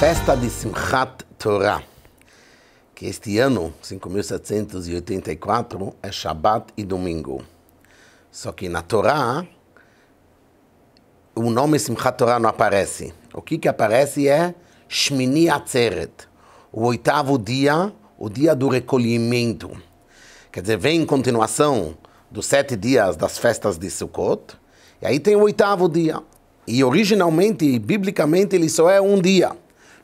festa de Simchat Torah, que este ano, 5784, é Shabat e domingo. Só que na Torá, o nome Simchat Torah não aparece. O que, que aparece é Shmini Atzeret, o oitavo dia, o dia do recolhimento. Quer dizer, vem em continuação dos sete dias das festas de Sukkot, e aí tem o oitavo dia. E originalmente, biblicamente, ele só é um dia.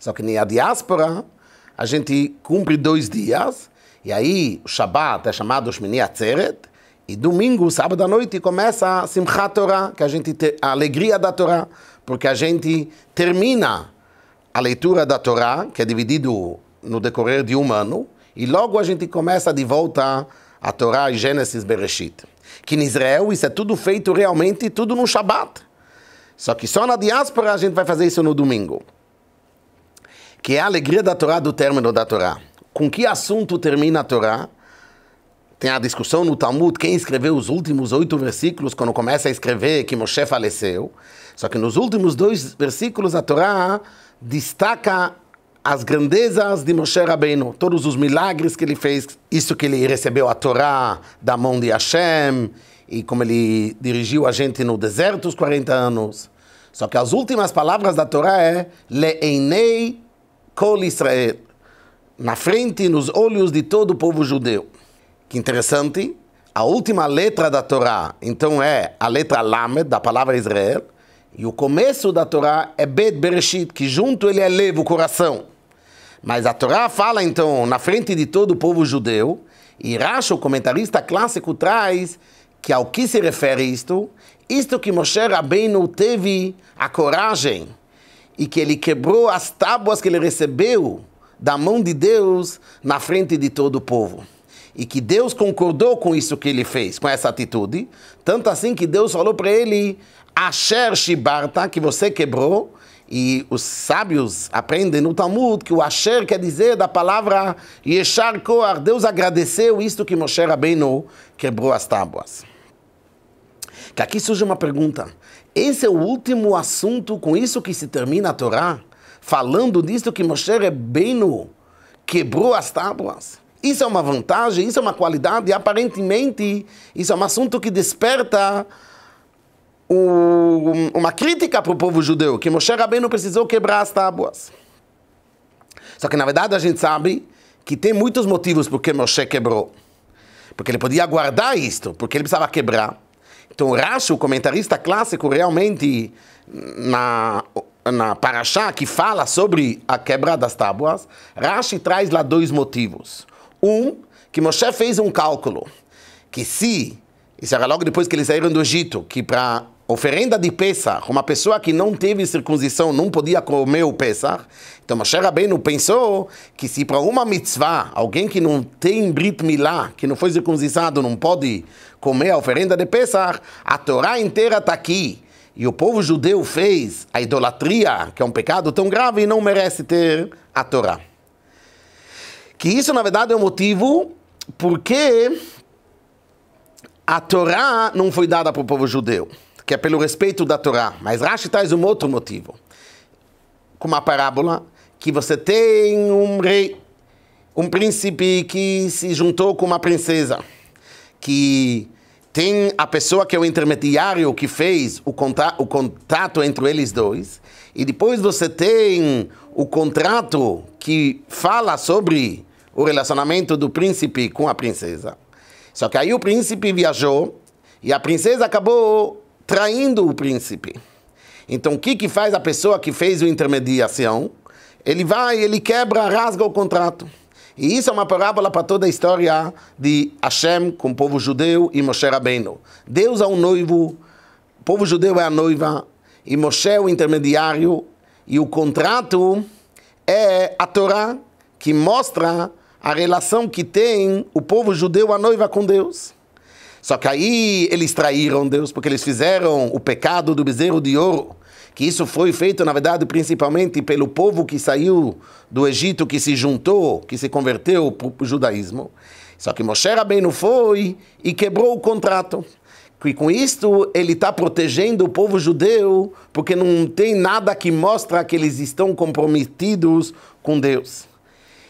Só que na diáspora, a gente cumpre dois dias, e aí o Shabat é chamado Shmini Atzeret, e domingo, sábado à noite, começa a Simchat Torah, que a gente te, a alegria da Torá, porque a gente termina a leitura da Torá, que é dividido no decorrer de um ano, e logo a gente começa de volta a Torá e Gênesis Bereshit. Que em Israel isso é tudo feito realmente, tudo no Shabat. Só que só na diáspora a gente vai fazer isso no domingo que é a alegria da Torá do término da Torá. Com que assunto termina a Torá? Tem a discussão no Talmud, quem escreveu os últimos oito versículos, quando começa a escrever que Moshe faleceu. Só que nos últimos dois versículos, a Torá destaca as grandezas de Moshe Rabbeinu, todos os milagres que ele fez, isso que ele recebeu a Torá da mão de Hashem, e como ele dirigiu a gente no deserto os 40 anos. Só que as últimas palavras da Torá é Leinei Kol Israel, na frente e nos olhos de todo o povo judeu. Que interessante, a última letra da Torá, então é a letra Lamed, da palavra Israel, e o começo da Torá é Bet Bereshit, que junto ele eleva o coração. Mas a Torá fala então na frente de todo o povo judeu, e Rashi, o comentarista clássico, traz que ao que se refere isto, isto que Moshe Rabbeinu teve a coragem e que ele quebrou as tábuas que ele recebeu da mão de Deus na frente de todo o povo. E que Deus concordou com isso que ele fez, com essa atitude. Tanto assim que Deus falou para ele: Asher Shibarta, que você quebrou. E os sábios aprendem no Talmud que o Asher quer dizer da palavra Yeshar Koar. Deus agradeceu isto que Moshe Rabbeinu quebrou as tábuas. Que aqui surge uma pergunta: esse é o último assunto, com isso que se termina a Torá, falando disto que Moshe Rebbeinu quebrou as tábuas. Isso é uma vantagem, isso é uma qualidade, e aparentemente isso é um assunto que desperta uma crítica para o povo judeu, que Moshe Rabbeinu precisou quebrar as tábuas. Só que na verdade a gente sabe que tem muitos motivos por que Moshe quebrou. Porque ele podia guardar isto, porque ele precisava quebrar. Então, Rashi, o comentarista clássico, realmente, na, na Parashá, que fala sobre a quebra das tábuas, Rashi traz lá dois motivos. Um, que Moshe fez um cálculo, que se, isso era logo depois que eles saíram do Egito, que para oferenda de Pesach, uma pessoa que não teve circuncisão não podia comer o Pesach, então Moshe Rabbeinu pensou que se para uma mitzvah, alguém que não tem Brit Milá, que não foi circuncisado, não pode comer a oferenda de Pesach, a Torá inteira está aqui. E o povo judeu fez a idolatria, que é um pecado tão grave e não merece ter a Torá. Que isso, na verdade, é o um motivo porque a Torá não foi dada para o povo judeu, que é pelo respeito da Torá. Mas Rashi traz um outro motivo, com uma parábola, que você tem um rei, um príncipe que se juntou com uma princesa que tem a pessoa que é o intermediário que fez o, contra, o contrato entre eles dois, e depois você tem o contrato que fala sobre o relacionamento do príncipe com a princesa. Só que aí o príncipe viajou e a princesa acabou traindo o príncipe. Então o que, que faz a pessoa que fez a intermediação? Ele vai, ele quebra, rasga o contrato. E isso é uma parábola para toda a história de Hashem com o povo judeu e Moshe Rabbeinu. Deus é um noivo, o povo judeu é a noiva, e Moshe é o intermediário, e o contrato é a Torá, que mostra a relação que tem o povo judeu, a noiva, com Deus. Só que aí eles traíram Deus, porque eles fizeram o pecado do bezerro de ouro que isso foi feito, na verdade, principalmente pelo povo que saiu do Egito, que se juntou, que se converteu para o judaísmo. Só que Moshe Rabbeinu foi e quebrou o contrato. E com isto ele está protegendo o povo judeu, porque não tem nada que mostra que eles estão comprometidos com Deus.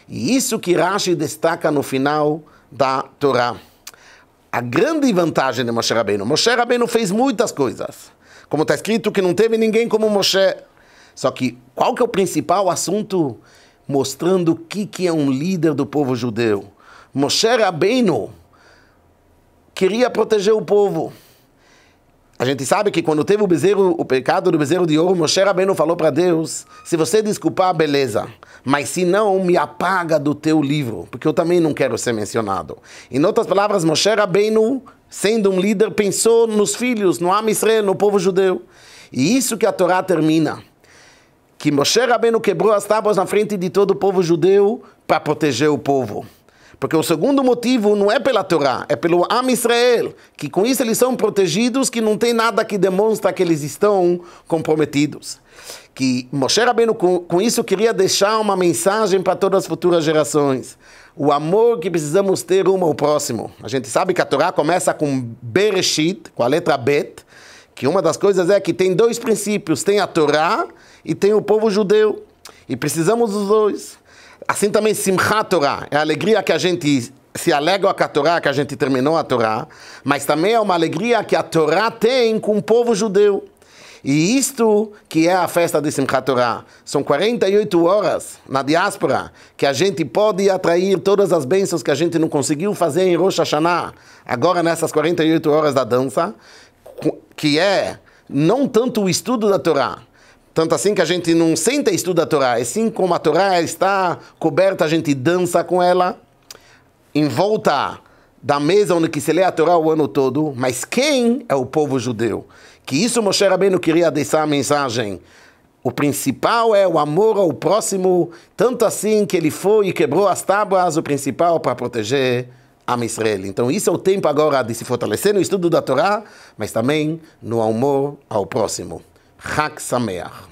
E isso que Rashi destaca no final da Torá. A grande vantagem de Moshe Rabbeinu. Moshe Rabbeinu fez muitas coisas como está escrito, que não teve ninguém como Moshe. Só que qual que é o principal assunto mostrando o que, que é um líder do povo judeu? Moshe Rabbeinu queria proteger o povo. A gente sabe que quando teve o bezerro, o pecado do bezerro de ouro, Moshe Rabbeinu falou para Deus: se você desculpar, beleza, mas se não, me apaga do teu livro, porque eu também não quero ser mencionado. Em outras palavras, Moshe Rabbeinu sendo um líder, pensou nos filhos, no Am Israel, no povo judeu. E isso que a Torá termina. Que Moshe Rabbeinu quebrou as tábuas na frente de todo o povo judeu para proteger o povo. Porque o segundo motivo não é pela Torá, é pelo Am Israel, que com isso eles são protegidos, que não tem nada que demonstra que eles estão comprometidos. Que Moshe Rabbeinu com, com isso queria deixar uma mensagem para todas as futuras gerações. O amor que precisamos ter um ao próximo. A gente sabe que a Torá começa com Bereshit, com a letra Bet, que uma das coisas é que tem dois princípios, tem a Torá e tem o povo judeu. E precisamos dos dois. Assim também Simchat Torah, é a alegria que a gente se alegra com a Torá, que a gente terminou a Torá, mas também é uma alegria que a Torá tem com o povo judeu. E isto que é a festa de Simchat Torah. São 48 horas na diáspora que a gente pode atrair todas as bênçãos que a gente não conseguiu fazer em Rosh Hashanah. Agora nessas 48 horas da dança, que é não tanto o estudo da Torá, tanto assim que a gente não senta e estuda a Torá, e sim como a Torá está coberta, a gente dança com ela, em volta da mesa onde que se lê a Torá o ano todo, mas quem é o povo judeu? Que isso Moshe Rabbeinu queria deixar a mensagem. O principal é o amor ao próximo, tanto assim que ele foi e quebrou as tábuas, o principal para proteger a Israel. Então isso é o tempo agora de se fortalecer no estudo da Torá, mas também no amor ao próximo. חג שמח.